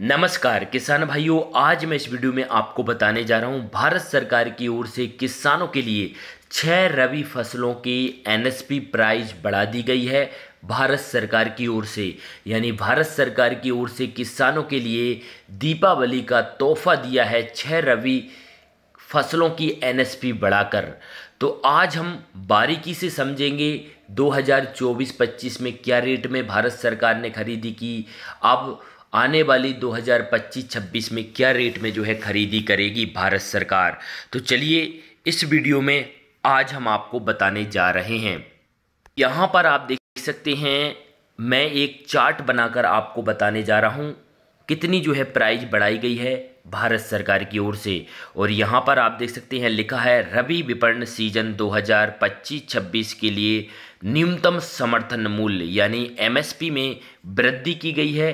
नमस्कार किसान भाइयों आज मैं इस वीडियो में आपको बताने जा रहा हूं भारत सरकार की ओर से किसानों के लिए छः रबी फसलों की एनएसपी प्राइस बढ़ा दी गई है भारत सरकार की ओर से यानी भारत सरकार की ओर से किसानों के लिए दीपावली का तोहफा दिया है छः रबी फसलों की एनएसपी बढ़ाकर तो आज हम बारीकी से समझेंगे 2024-25 में क्या रेट में भारत सरकार ने खरीदी की अब आने वाली 2025-26 में क्या रेट में जो है खरीदी करेगी भारत सरकार तो चलिए इस वीडियो में आज हम आपको बताने जा रहे हैं यहाँ पर आप देख सकते हैं मैं एक चार्ट बनाकर आपको बताने जा रहा हूँ कितनी जो है प्राइज बढ़ाई गई है भारत सरकार की ओर से और यहाँ पर आप देख सकते हैं लिखा है रवि विपणन सीजन 2025-26 के लिए न्यूनतम समर्थन मूल्य यानी एमएसपी में वृद्धि की गई है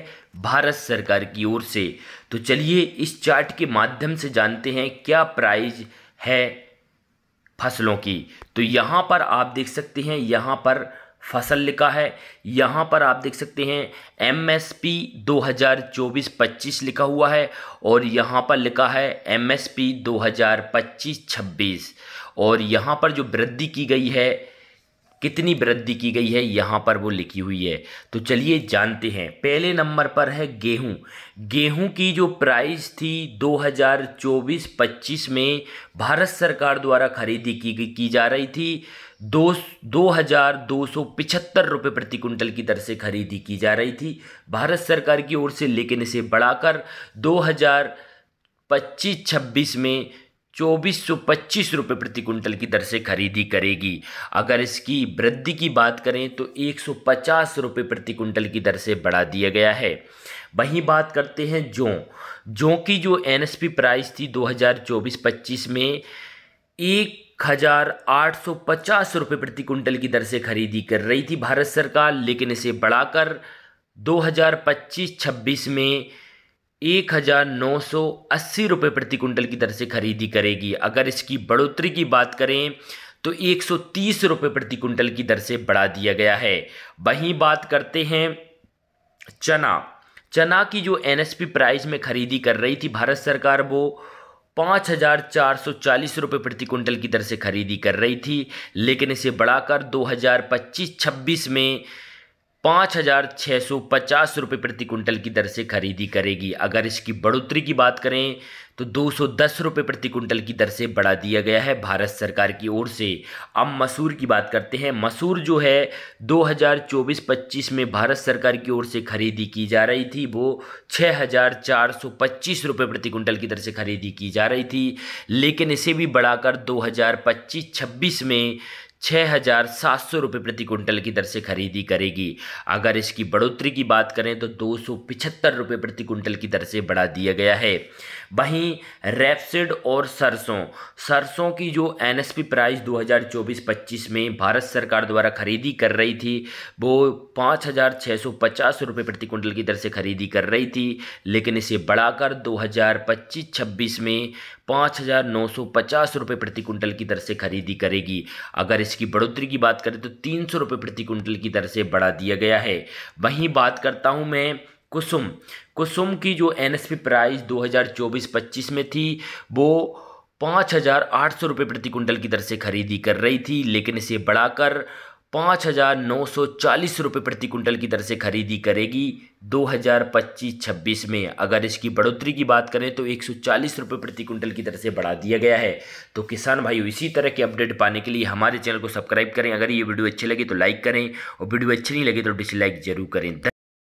भारत सरकार की ओर से तो चलिए इस चार्ट के माध्यम से जानते हैं क्या प्राइज है फसलों की तो यहाँ पर आप देख सकते हैं यहाँ पर फसल लिखा है यहाँ पर आप देख सकते हैं एम एस पी दो हज़ार चौबीस पच्चीस लिखा हुआ है और यहाँ पर लिखा है एम एस पी दो हज़ार पच्चीस छब्बीस और यहाँ पर जो वृद्धि की गई है कितनी वृद्धि की गई है यहाँ पर वो लिखी हुई है तो चलिए जानते हैं पहले नंबर पर है गेहूँ गेहूँ की जो प्राइस थी 2024-25 में भारत सरकार द्वारा खरीदी की की जा रही थी दो दो हज़ार दो सौ पिछहत्तर रुपये प्रति कुंटल की दर से खरीदी की जा रही थी भारत सरकार की ओर से लेकिन इसे बढ़ाकर दो हज़ार पच्चीस छब्बीस में चौबीस सौ पच्चीस रुपये प्रति कुंटल की दर से खरीदी करेगी अगर इसकी वृद्धि की बात करें तो एक सौ पचास रुपये प्रति कुंटल की दर से बढ़ा दिया गया है वहीं बात करते हैं जौ जौ की जो एनएसपी प्राइस थी दो हजार में एक हजार आठ सौ पचास रुपये प्रति कुंटल की दर से खरीदी कर रही थी भारत सरकार लेकिन इसे बढाकर दो हजार पच्चीस छब्बीस में एक हज़ार नौ सौ अस्सी रुपये प्रति कुंटल की दर से खरीदी करेगी अगर इसकी बढ़ोतरी की बात करें तो एक सौ तीस रुपये प्रति कुंटल की दर से बढ़ा दिया गया है वहीं बात करते हैं चना चना की जो एनएसपी प्राइस में खरीदी कर रही थी भारत सरकार वो पाँच हज़ार चार सौ चालीस रुपये प्रति कुंटल की दर से खरीदी कर रही थी लेकिन इसे बढ़ाकर दो हज़ार पच्चीस छब्बीस में पाँच हज़ार छः सौ पचास रुपये प्रति कुंटल की दर से खरीदी करेगी अगर इसकी बढ़ोतरी की बात करें तो दो सौ दस रुपये प्रति कुंटल की दर से बढ़ा दिया गया है भारत सरकार की ओर से अब मसूर की बात करते हैं मसूर जो है 2024-25 में भारत सरकार की ओर से खरीदी की जा रही थी वो छः हज़ार चार सौ पच्चीस रुपये प्रति कुंटल की दर से खरीदी की जा रही थी लेकिन इसे भी बढ़ाकर 2025-26 में छः हज़ार सात सौ रुपये प्रति कुंटल की दर से खरीदी करेगी अगर इसकी बढ़ोतरी की बात करें तो दो सौ पिछहत्तर रुपये प्रति कुंटल की दर से बढ़ा दिया गया है वहीं रेपसिड और सरसों सरसों की जो एन एस पी प्राइस दो हज़ार चौबीस पच्चीस में भारत सरकार द्वारा खरीदी कर रही थी वो पाँच हज़ार छः सौ पचास रुपये प्रति कुंटल की दर से खरीदी कर रही थी लेकिन इसे बढ़ाकर दो हज़ार पच्चीस छब्बीस में पाँच हज़ार नौ सौ पचास रुपये प्रति कुंटल की दर से खरीदी करेगी अगर इसकी बढ़ोतरी की बात करें तो तीन सौ रुपये प्रति कुंटल की दर से बढ़ा दिया गया है वहीं बात करता हूँ मैं कुसुम कुसुम की जो एनएसपी प्राइस 2024-25 में थी वो पाँच हज़ार आठ सौ रुपये प्रति कुंटल की दर से खरीदी कर रही थी लेकिन इसे बढ़ाकर पाँच हज़ार नौ सौ चालीस रुपये प्रति कुंटल की दर से खरीदी करेगी दो हज़ार पच्चीस छब्बीस में अगर इसकी बढ़ोतरी की बात करें तो एक सौ चालीस रुपये प्रति कुंटल की दर से बढ़ा दिया गया है तो किसान भाइयों इसी तरह के अपडेट पाने के लिए हमारे चैनल को सब्सक्राइब करें अगर ये वीडियो अच्छी लगे तो लाइक करें और वीडियो अच्छी नहीं लगे तो डिसलाइक जरूर करें